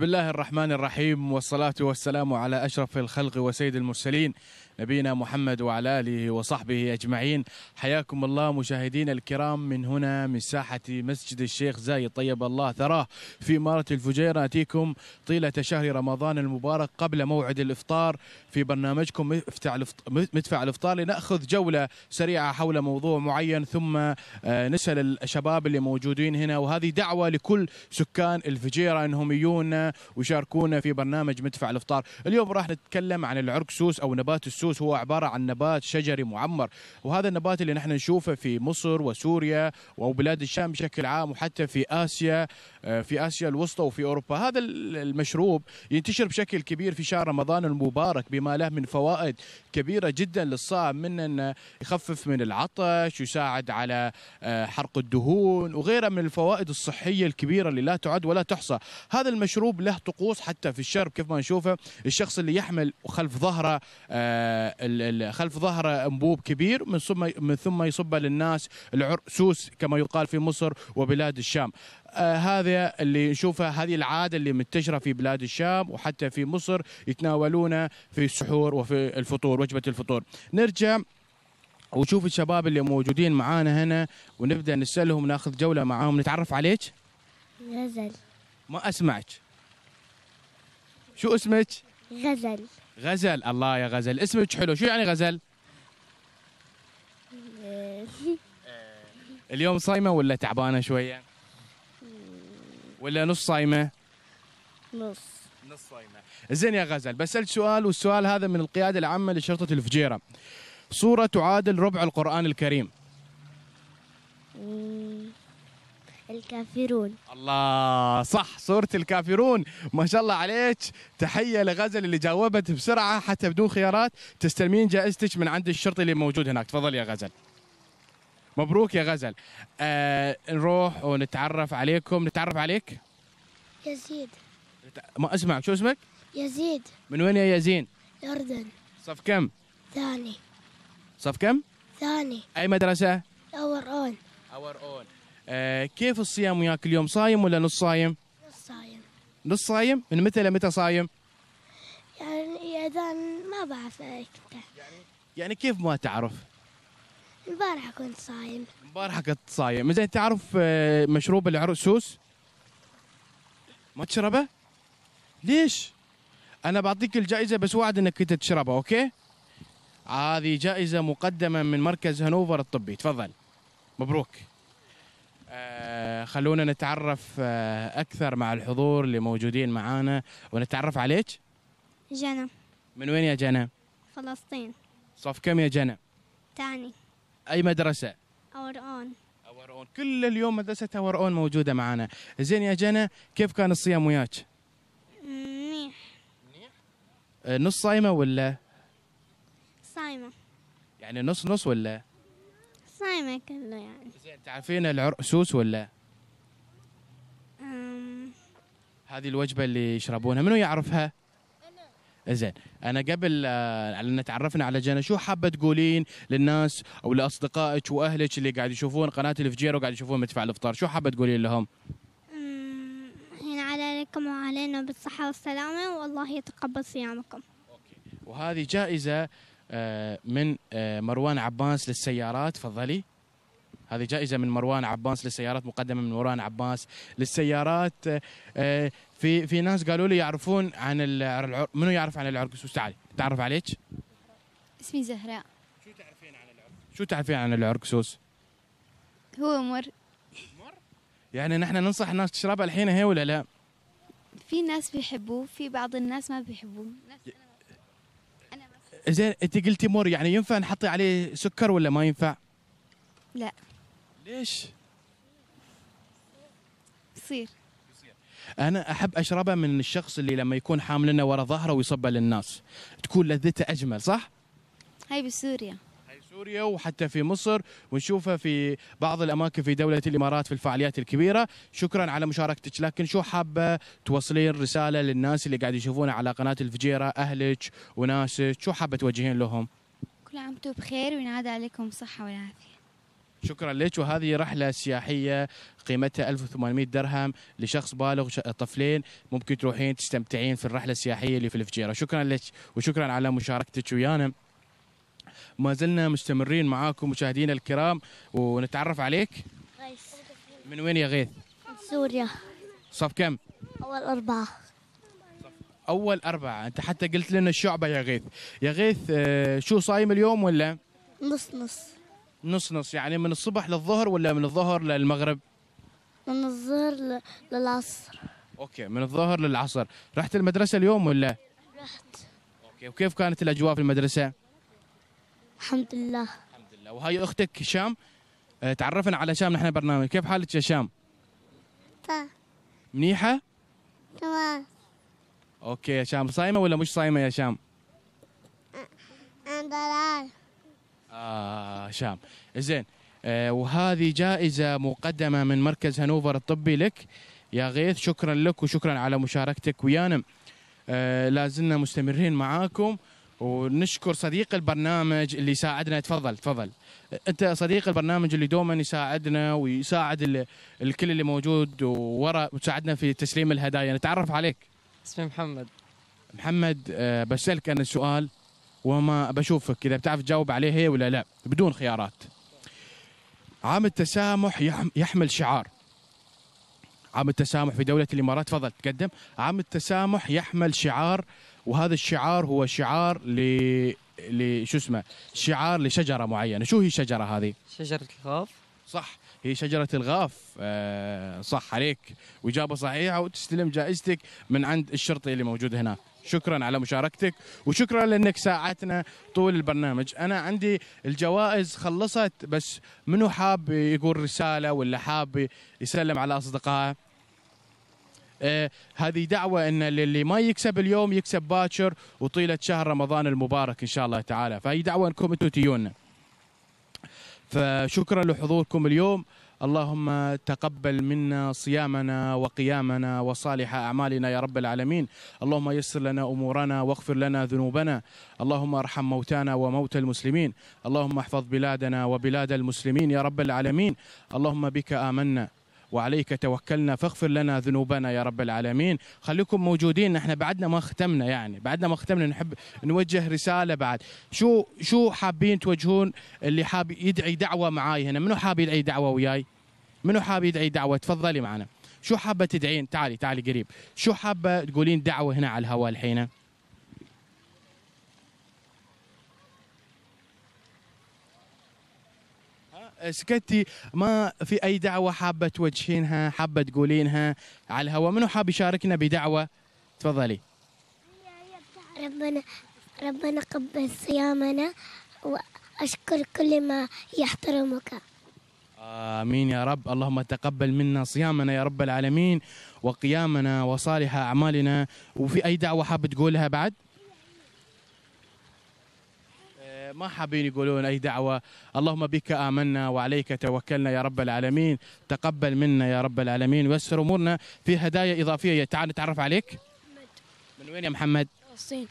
بسم الله الرحمن الرحيم والصلاة والسلام على أشرف الخلق وسيد المرسلين نبينا محمد وعلى آله وصحبه أجمعين حياكم الله مشاهدين الكرام من هنا من ساحة مسجد الشيخ زايد طيب الله ثراه في إمارة الفجيرة أتيكم طيلة شهر رمضان المبارك قبل موعد الإفطار في برنامجكم مدفع الإفطار لنأخذ جولة سريعة حول موضوع معين ثم آه، نسأل الشباب اللي موجودين هنا وهذه دعوة لكل سكان الفجيرة أنهم يجون معنا وشاركونا في برنامج مدفع الافطار اليوم راح نتكلم عن العرقسوس او نبات السوس هو عباره عن نبات شجري معمر وهذا النبات اللي نحن نشوفه في مصر وسوريا وبلاد الشام بشكل عام وحتى في اسيا آه، في اسيا الوسطى وفي اوروبا هذا المشروب ينتشر بشكل كبير في شهر رمضان المبارك بما له من فوائد كبيره جدا للصائم من انه يخفف من العطش يساعد على آه، حرق الدهون وغيرها من الفوائد الصحيه الكبيره اللي لا تعد ولا تحصى هذا المشروب له طقوس حتى في الشرب كيف ما نشوفه الشخص اللي يحمل خلف ظهره آه، خلف ظهره انبوب كبير من ثم من ثم يصبه للناس العرسوس كما يقال في مصر وبلاد الشام آه، هذا اللي نشوفه هذه العاده اللي منتشره في بلاد الشام وحتى في مصر يتناولونه في السحور وفي الفطور وجبه الفطور نرجع ونشوف الشباب اللي موجودين معانا هنا ونبدا نسالهم ناخذ جوله معاهم نتعرف عليك غزل ما اسمعك شو اسمك غزل غزل الله يا غزل اسمك حلو شو يعني غزل اليوم صايمه ولا تعبانه شويه ولا نص صايمه؟ نص نص صايمه. زين يا غزل بسالك سؤال والسؤال هذا من القياده العامه لشرطه الفجيره. صوره تعادل ربع القران الكريم. الكافرون الله صح صورة الكافرون ما شاء الله عليك تحية لغزل اللي جاوبت بسرعة حتى بدون خيارات تستلمين جائزتك من عند الشرطي اللي موجود هناك تفضل يا غزل مبروك يا غزل آه نروح ونتعرف عليكم نتعرف عليك يزيد ما اسمع شو اسمك يزيد من وين يا يزين الاردن صف كم ثاني صف كم ثاني اي مدرسه اور اون اور اون آه كيف الصيام وياك اليوم صايم ولا نص صايم نص صايم نص صايم من متى لمتى صايم يعني اذا ما بعرف يعني يعني كيف ما تعرف امبارح كنت صايم امبارح كنت صايم زين تعرف آه، مشروب العرقسوس ما تشربه ليش أنا بعطيك الجائزة بس وعد أنك أنت تشربها أوكي هذه جائزة مقدمة من مركز هانوفر الطبي تفضل مبروك آه خلونا نتعرف آه أكثر مع الحضور اللي موجودين معانا ونتعرف عليك جنى من وين يا جنى؟ فلسطين صف كم يا جنى؟ ثاني اي مدرسه؟ اور اون اور اون كل اليوم مدرسه اور اون موجوده معنا زين يا جنى كيف كان الصيام وياك؟ منيح منيح؟ آه، نص صايمه ولا؟ صايمه يعني نص نص ولا؟ صايمه كله يعني زين تعرفين العرقسوس ولا؟ هذه الوجبه اللي يشربونها منو يعرفها؟ زين انا قبل آه، ان تعرفنا على جنى شو حابه تقولين للناس او لاصدقائك واهلك اللي قاعد يشوفون قناه الفجيره وقاعد يشوفون مدفع الافطار شو حابه تقولين لهم أمم، الحين عليكم وعلينا بالصحه والسلامه والله يتقبل صيامكم وهذه جائزه آه، من آه، مروان عباس للسيارات تفضلي هذه جائزة من مروان عباس للسيارات مقدمة من مروان عباس للسيارات آه، في في ناس قالوا لي يعرفون عن العرق منو يعرف عن العرقسوس تعالي تعرف عليك اسمي زهراء شو تعرفين عن العرق شو تعرفين عن العرق سوس هو مر مر يعني نحن ننصح الناس تشربها الحين هي ولا لا في ناس بيحبوه في بعض الناس ما بيحبوه زين انت قلتي مر يعني ينفع نحطي عليه سكر ولا ما ينفع لا ليش؟ يصير انا احب اشربها من الشخص اللي لما يكون حاملنا ورا ظهره ويصبها للناس تكون لذته اجمل صح هاي بسوريا هاي سوريا وحتى في مصر ونشوفها في بعض الاماكن في دوله الامارات في الفعاليات الكبيره شكرا على مشاركتك لكن شو حابه توصلين رساله للناس اللي قاعد يشوفونا على قناه الفجيره اهلك وناسك شو حابه توجهين لهم كل عام وانتم بخير وينعاد عليكم صحه والعافيه شكرا لك وهذه رحله سياحيه قيمتها 1800 درهم لشخص بالغ طفلين ممكن تروحين تستمتعين في الرحله السياحيه اللي في الفجيره شكرا لك وشكرا على مشاركتك ويانا ما زلنا مستمرين معاكم مشاهدينا الكرام ونتعرف عليك غيث من وين يا غيث سوريا صف كم اول اربعه اول اربعه انت حتى قلت لنا الشعبه يا غيث يا غيث آه، شو صايم اليوم ولا نص نص نص نص يعني من الصبح للظهر ولا من الظهر للمغرب من الظهر للعصر اوكي من الظهر للعصر رحت المدرسه اليوم ولا رحت اوكي وكيف كانت الاجواء في المدرسه الحمد لله الحمد لله وهاي اختك شام آه، تعرفنا على شام نحن برنامج كيف حالك يا شام طيب منيحه تمام اوكي يا شام صايمه ولا مش صايمه يا شام انا آه زين آه وهذه جائزة مقدمة من مركز هنوفر الطبي لك يا غيث شكرا لك وشكرا على مشاركتك ويانا آه لازلنا مستمرين معاكم ونشكر صديق البرنامج اللي ساعدنا تفضل تفضل انت صديق البرنامج اللي دوما يساعدنا ويساعد الكل اللي موجود وورا وتساعدنا في تسليم الهدايا نتعرف عليك اسمي محمد محمد آه، بسألك انا سؤال وما بشوفك اذا بتعرف تجاوب عليه هي ولا لا بدون خيارات عام التسامح يحمل شعار عام التسامح في دولة الإمارات تفضل تقدم عام التسامح يحمل شعار وهذا الشعار هو شعار ل لشو اسمه شعار لشجرة معينة شو هي الشجرة هذه شجرة الغاف صح هي شجرة الغاف آه صح عليك وإجابة صحيحة وتستلم جائزتك من عند الشرطي اللي موجود هناك شكرا على مشاركتك وشكرا لانك ساعدتنا طول البرنامج انا عندي الجوائز خلصت بس منو حاب يقول رساله ولا حاب يسلم على اصدقائه آه هذه دعوة أن اللي ما يكسب اليوم يكسب باكر وطيلة شهر رمضان المبارك إن شاء الله تعالى فهي دعوة أنكم أنتم تيونا فشكرا لحضوركم اليوم اللهم تقبل منا صيامنا وقيامنا وصالح أعمالنا يا رب العالمين اللهم يسر لنا أمورنا واغفر لنا ذنوبنا اللهم ارحم موتانا وموتى المسلمين اللهم احفظ بلادنا وبلاد المسلمين يا رب العالمين اللهم بك آمنا وعليك توكلنا فاغفر لنا ذنوبنا يا رب العالمين خليكم موجودين احنا بعدنا ما ختمنا يعني بعدنا ما ختمنا نحب نوجه رساله بعد شو شو حابين توجهون اللي حاب يدعي دعوه معاي هنا منو حاب يدعي دعوه وياي منو حاب يدعي دعوه تفضلي معنا شو حابه تدعين تعالي تعالي قريب شو حابه تقولين دعوه هنا على الهواء الحين سكتي ما في اي دعوه حابه توجهينها حابه تقولينها على الهواء منو حاب يشاركنا بدعوه تفضلي ربنا ربنا قبل صيامنا واشكر كل ما يحترمك امين يا رب اللهم تقبل منا صيامنا يا رب العالمين وقيامنا وصالح اعمالنا وفي اي دعوه حاب تقولها بعد ما حابين يقولون أي دعوة اللهم بك آمنا وعليك توكلنا يا رب العالمين تقبل منا يا رب العالمين ويسر أمورنا في هدايا إضافية تعال نتعرف عليك من وين يا محمد؟ الصين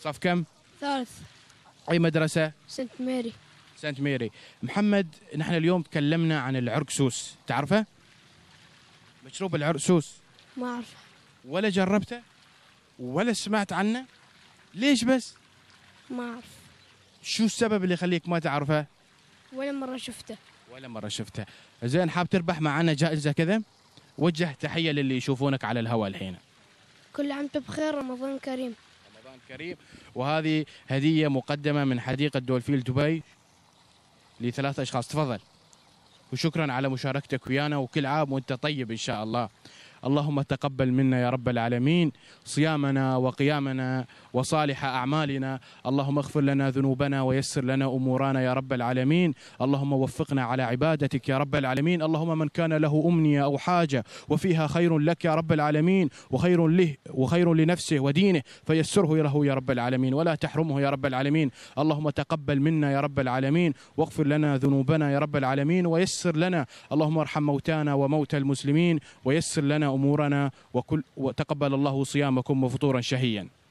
صف كم؟ ثالث أي مدرسة؟ سنت ميري سنت ميري محمد نحن اليوم تكلمنا عن العرقسوس تعرفه مشروب العرقسوس ما اعرفه ولا جربته ولا سمعت عنه ليش بس ما اعرف شو السبب اللي يخليك ما تعرفه؟ ولا مرة شفته ولا مرة شفته زين حاب تربح معنا جائزة كذا؟ وجه تحية للي يشوفونك على الهواء الحين كل عام بخير رمضان كريم رمضان كريم وهذه هدية مقدمة من حديقة دولفيل دبي لثلاث أشخاص تفضل وشكرا على مشاركتك ويانا وكل عام وانت طيب ان شاء الله اللهم تقبل منا يا رب العالمين صيامنا وقيامنا وصالح أعمالنا اللهم اغفر لنا ذنوبنا ويسر لنا أمورنا يا رب العالمين اللهم وفقنا على عبادتك يا رب العالمين اللهم من كان له أمنية أو حاجة وفيها خير لك يا رب العالمين وخير له وخير لنفسه ودينه فيسره له يا رب العالمين ولا تحرمه يا رب العالمين اللهم تقبل منا يا رب العالمين واغفر لنا ذنوبنا يا رب العالمين ويسر لنا اللهم ارحم موتانا وموتى المسلمين ويسر لنا أمورنا وكل وتقبل الله صيامكم وفطورا شهيا